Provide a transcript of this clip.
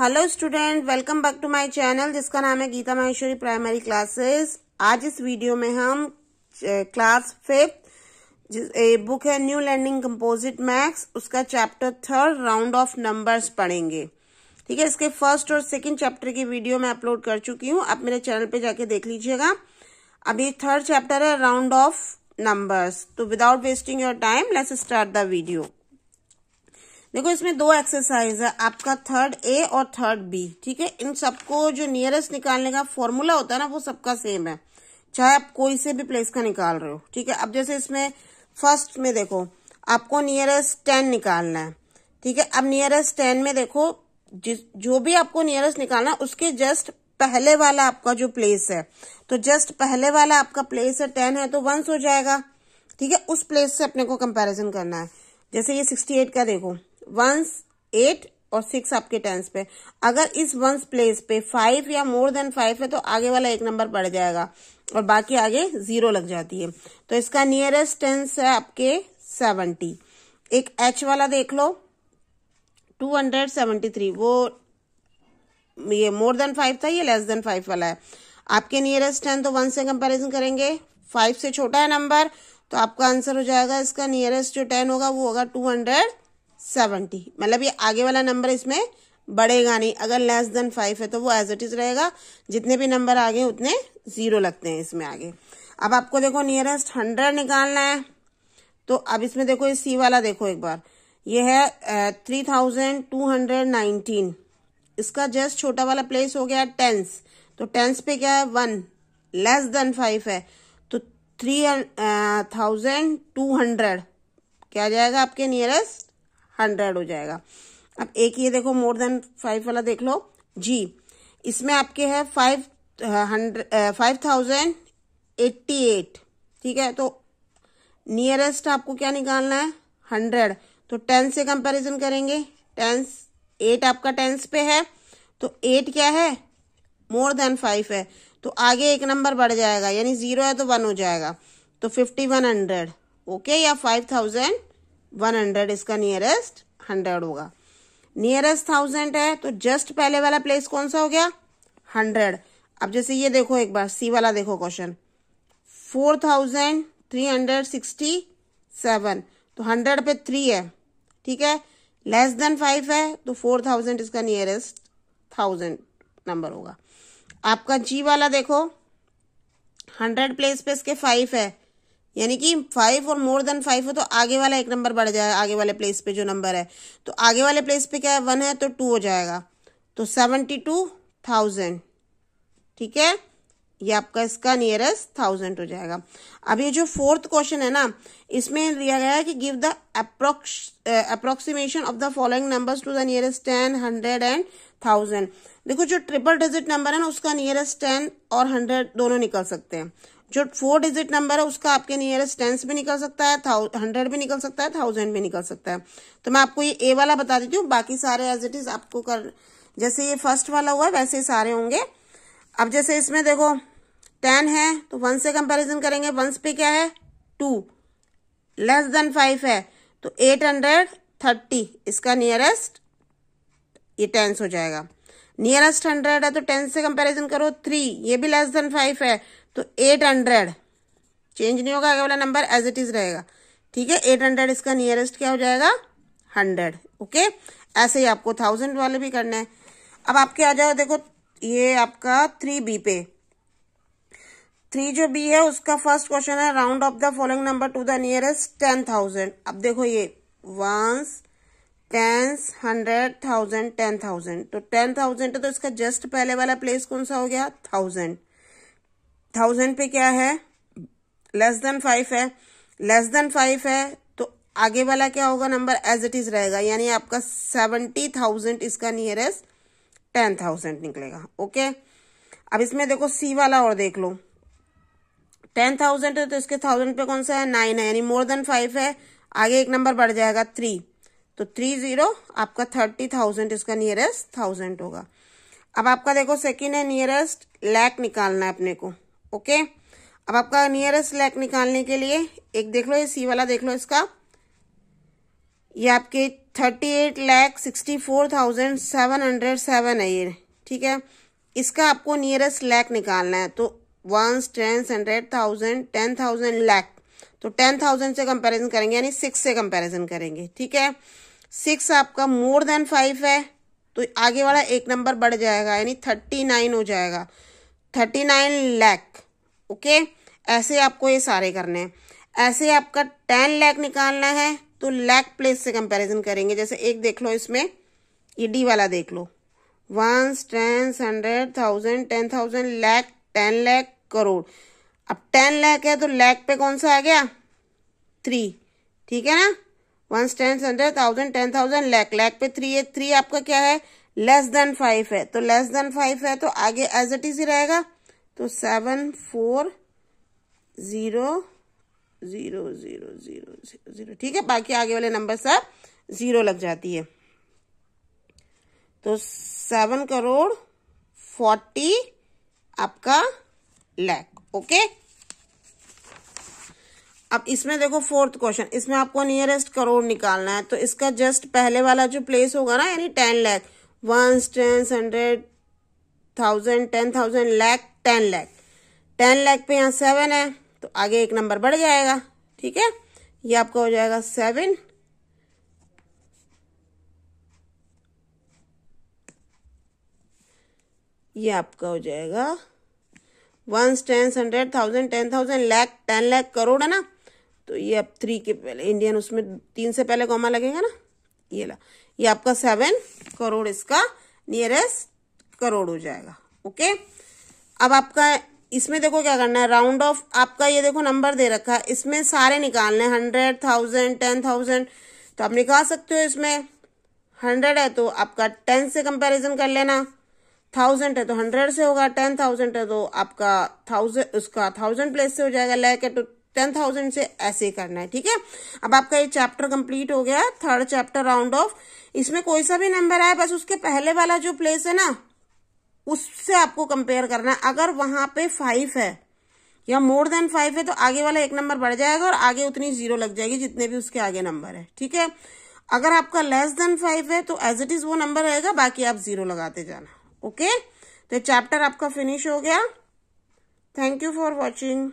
hello student welcome back to my channel जिसका नाम है गीता माहेश्वरी प्राइमरी क्लासेस आज इस वीडियो में हम क्लास फिफ्थ बुक है न्यू लर्निंग कंपोजिट मैक्स उसका chapter third round off numbers पढ़ेंगे ठीक है इसके फर्स्ट और सेकंड चैप्टर की वीडियो मैं अपलोड कर चुकी हूँ आप मेरे चैनल पर जाके देख लीजिएगा अभी थर्ड चैप्टर है राउंड ऑफ नंबर्स तो without wasting your time let's start the video देखो इसमें दो एक्सरसाइज है आपका थर्ड ए और थर्ड बी ठीक है इन सबको जो नियरेस्ट निकालने का फॉर्मूला होता है ना वो सबका सेम है चाहे आप कोई से भी प्लेस का निकाल रहे हो ठीक है अब जैसे इसमें फर्स्ट में देखो आपको नियरेस्ट टेन निकालना है ठीक है अब नियरेस्ट टेन में देखो जिस जो भी आपको नियरेस्ट निकालना है उसके जस्ट पहले वाला आपका जो प्लेस है तो जस्ट पहले वाला आपका प्लेस है टेन है तो वंस हो जाएगा ठीक है उस प्लेस से अपने को कंपेरिजन करना है जैसे ये सिक्सटी एट का देखो वंस एट और सिक्स आपके टेंस पे अगर इस वंस प्लेस पे फाइव या मोर देन फाइव है तो आगे वाला एक नंबर बढ़ जाएगा और बाकी आगे जीरो लग जाती है तो इसका नियरेस्ट टेंस है आपके सेवेंटी एक एच वाला देख लो टू हंड्रेड सेवेंटी थ्री वो ये मोर देन फाइव था ये लेस देन फाइव वाला है आपके नियरेस्ट टेन तो वन से कंपैरिजन करेंगे फाइव से छोटा है नंबर तो आपका आंसर हो जाएगा इसका नियरेस्ट जो टेन होगा वो होगा टू हंड्रेड सेवेंटी मतलब ये आगे वाला नंबर इसमें बढ़ेगा नहीं अगर लेस देन फाइव है तो वो एज इट इज रहेगा जितने भी नंबर आगे उतने जीरो लगते हैं इसमें आगे अब आपको देखो नियरेस्ट हंड्रेड निकालना है तो अब इसमें देखो ये सी वाला देखो एक बार ये है three thousand two hundred nineteen इसका जस्ट छोटा वाला प्लेस हो गया टेंस तो टेंस पे क्या है वन लेस देन फाइव है तो थ्री थाउजेंड टू हंड्रेड क्या जाएगा आपके नियरेस्ट हंड्रेड हो जाएगा अब एक ये देखो मोर देन फाइव वाला देख लो जी इसमें आपके है five hundred five thousand eighty eight ठीक है तो नियरेस्ट आपको क्या निकालना है हंड्रेड तो टेन से कंपैरिजन करेंगे टेंस एट आपका टेंस पे है तो एट क्या है मोर देन फाइव है तो आगे एक नंबर बढ़ जाएगा यानी जीरो है तो वन हो जाएगा तो फिफ्टी वन हंड्रेड ओके या फाइव थाउजेंड वन हंड्रेड इसका नियरेस्ट हंड्रेड होगा नियरेस्ट थाउजेंड है तो जस्ट पहले वाला प्लेस कौन सा हो गया हंड्रेड अब जैसे ये देखो एक बार सी वाला देखो question four thousand three hundred sixty seven तो हंड्रेड पे थ्री है ठीक है लेस देन फाइव है तो फोर थाउजेंड इसका नियरेस्ट थाउजेंड नंबर होगा आपका जी वाला देखो हंड्रेड प्लेस पे इसके फाइव है यानी कि फाइव और मोर देन फाइव हो तो आगे वाला एक नंबर बढ़ जाएगा आगे वाले प्लेस पे जो नंबर है तो आगे वाले प्लेस पे क्या है वन है तो टू हो जाएगा तो सेवेंटी टू थाउजेंड ठीक है ये आपका इसका नियरेस्ट थाउजेंड हो जाएगा अब ये जो फोर्थ क्वेश्चन है ना इसमें दिया गया है कि give the approx approximation of the following numbers to the nearest ten hundred and thousand देखो जो ट्रिपल डिजिट नंबर है ना उसका नियरेस्ट टेन और हंड्रेड दोनों निकल सकते हैं जो फोर डिजिट नंबर है उसका आपके नियरेस्ट टेंस भी निकल सकता है हंड्रेड भी निकल सकता है थाउजेंड भी निकल सकता है तो मैं आपको ये ए वाला बता देती हूँ बाकी सारे एज इट इज आपको कर जैसे ये फर्स्ट वाला हुआ वैसे सारे होंगे अब जैसे इसमें देखो टेन है तो वन से कंपैरिजन करेंगे वंस पे क्या है टू लेस देन फाइव है तो एट हंड्रेड थर्टी इसका नियरेस्ट ये टेंस हो जाएगा नियरेस्ट हंड्रेड है तो टेन से कंपैरिजन करो थ्री ये भी लेस देन फाइव है तो एट हंड्रेड चेंज नहीं होगा आगे वाला नंबर एज इट इज रहेगा ठीक है एट हंड्रेड इसका नियरेस्ट क्या हो जाएगा हंड्रेड ओके ऐसे ही आपको थाउजेंड वाले भी करना है अब आपके आ जाओ देखो ये आपका थ्री बी पे थ्री जो बी है उसका फर्स्ट क्वेश्चन है round off the following number to the nearest ten thousand अब देखो ये ones tens hundred thousand ten thousand तो टेन थाउजेंड तो इसका जस्ट पहले वाला प्लेस कौन सा हो गया थाउजेंड थाउजेंड पे क्या है लेस देन फाइव है लेस देन फाइव है तो आगे वाला क्या होगा नंबर एज इट इज रहेगा यानी आपका सेवेंटी थाउजेंड इसका नियरेस्ट टेन थाउजेंड निकलेगा ओके अब इसमें देखो सी वाला और देख लो टेन थाउजेंड है तो इसके थाउजेंड पे कौन सा है नाइन है यानी मोर देन फाइव है आगे एक नंबर बढ़ जाएगा थ्री तो थ्री जीरो आपका थर्टी थाउजेंड इसका नियरेस्ट थाउजेंड होगा अब आपका देखो सेकेंड है नियरेस्ट लैक निकालना है अपने को ओके अब आपका नियरेस्ट लैक निकालने के लिए एक देख लो ये सी वाला देख लो इसका ये आपके thirty eight lakh sixty four thousand seven hundred seven है ये ठीक है इसका आपको नियरेस्ट लैक निकालना है तो ones tens hundred thousand ten thousand lakh तो टेन थाउजेंड से कंपैरिजन करेंगे यानी सिक्स से कंपैरिजन करेंगे ठीक है सिक्स आपका मोर देन फाइव है तो आगे वाला एक नंबर बढ़ जाएगा यानी थर्टी नाइन हो जाएगा थर्टी नाइन लैख ओके ऐसे आपको ये सारे करने हैं ऐसे आपका टेन लैख निकालना है तो लैक प्लेस से कंपेरिजन करेंगे जैसे एक देख लो इसमें ईडी वाला देख लो ones tens hundred thousand ten thousand lakh ten lakh crore अब टेन लैख है तो लैख पे कौन सा आ गया थ्री ठीक है ना one ten hundred thousand ten thousand lakh lakh पे थ्री है थ्री आपका क्या है लेस देन फाइव है तो लेस देन फाइव है तो आगे एज इट इज ही रहेगा तो seven four zero zero zero zero zero zero ठीक है बाकी आगे वाले नंबर सब जीरो लग जाती है तो सेवन करोड़ फोर्टी आपका लैक ओके अब इसमें देखो फोर्थ क्वेश्चन इसमें आपको नियरेस्ट करोड़ निकालना है तो इसका जस्ट पहले वाला जो प्लेस होगा ना यानी ten lakh one ten hundred thousand ten thousand lakh ten lakh ten lakh पे यहाँ सेवन है तो आगे एक नंबर बढ़ जाएगा ठीक है ये आपका हो जाएगा सेवन ये आपका हो जाएगा ones tens hundred thousand ten thousand lakh ten lakh crore है ना तो ये अब थ्री के पहले इंडियन उसमें तीन से पहले कॉमा लगेगा ना ये ला ये आपका सेवन करोड़ इसका नियरेस्ट करोड़ हो जाएगा ओके अब आपका इसमें देखो क्या करना है राउंड ऑफ आपका ये देखो नंबर दे रखा है इसमें सारे निकालने हंड्रेड थाउजेंड टेन थाउजेंड तो आप निकाल सकते हो इसमें हंड्रेड है तो आपका टेन से कंपेरिजन कर लेना थाउजेंड है तो हंड्रेड से होगा टेन थाउजेंड है तो आपका थाउजेंड उसका थाउजेंड प्लेस से हो जाएगा लैक है तो टेन थाउजेंड से ऐसे ही करना है ठीक है अब आपका ये चैप्टर कंप्लीट हो गया थर्ड चैप्टर राउंड ऑफ इसमें कोई सा भी नंबर आए बस उसके पहले वाला जो प्लेस है ना उससे आपको कंपेयर करना है अगर वहां पे फाइव है या मोर देन फाइव है तो आगे वाला एक नंबर बढ़ जाएगा और आगे उतनी जीरो लग जाएगी जितने भी उसके आगे नंबर है ठीक है अगर आपका लेस देन फाइव है तो एज इट इज वो नंबर रहेगा बाकी आप जीरो लगाते जाना ओके तो चैप्टर आपका फिनिश हो गया थैंक यू फॉर वॉचिंग